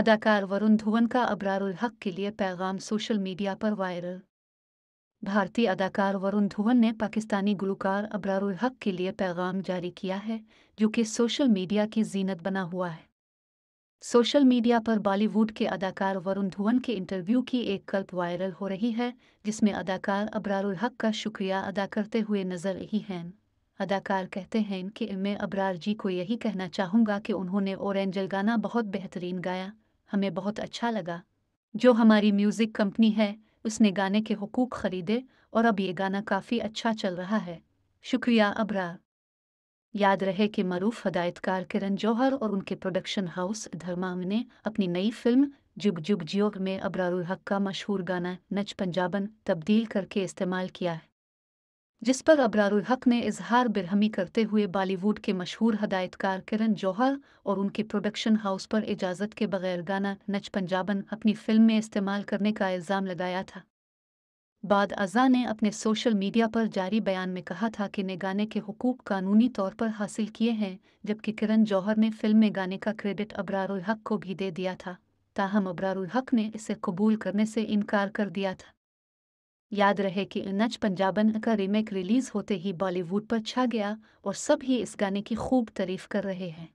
अदाकार वरुण धवन का अबरारुल हक के लिए पैगाम सोशल मीडिया पर वायरल भारतीय अदाकार वरुण धवन ने पाकिस्तानी गुलकार अबरारुल हक के लिए पैगाम जारी किया है जो कि सोशल मीडिया की जीनत बना हुआ है सोशल मीडिया पर बॉलीवुड के अदाकार वरुण धवन के इंटरव्यू की एक कल्प वायरल हो रही है जिसमें अदाकार अबरारुल हक का शुक्रिया अदा करते हुए नजर रही हैं अदाकार कहते हैं कि मैं अबरार जी को यही कहना चाहूँगा कि उन्होंने ओरेंजल गाना बहुत बेहतरीन गाया हमें बहुत अच्छा लगा जो हमारी म्यूज़िक कंपनी है उसने गाने के हकूक ख़रीदे और अब ये गाना काफ़ी अच्छा चल रहा है शुक्रिया अबरा याद रहे कि मरूफ हदायतकार किरण जौहर और उनके प्रोडक्शन हाउस धर्माम ने अपनी नई फिल्म जुग जुग जियोग में अबरारुल हक का मशहूर गाना नच पंजाबन तब्दील करके इस्तेमाल किया है जिस पर अबरारुल हक ने इजहार बिरहमी करते हुए बॉलीवुड के मशहूर हदायतकार किरण जौहर और उनके प्रोडक्शन हाउस पर इजाज़त के बगैर गाना नच पंजाबन अपनी फिल्म में इस्तेमाल करने का इल्ज़ाम लगाया था बाद अजा ने अपने सोशल मीडिया पर जारी बयान में कहा था कि ने गाने के हकूक कानूनी तौर पर हासिल किए हैं जबकि किरण जौहर ने फिल्म में गाने का क्रेडिट अबरारुल हक को भी दे दिया था ताहम अबरारुल हक ने इसे कबूल करने से इनकार कर दिया था याद रहे कि नच पंजाबन का रीमेक रिलीज होते ही बॉलीवुड पर छा गया और सब ही इस गाने की खूब तारीफ कर रहे हैं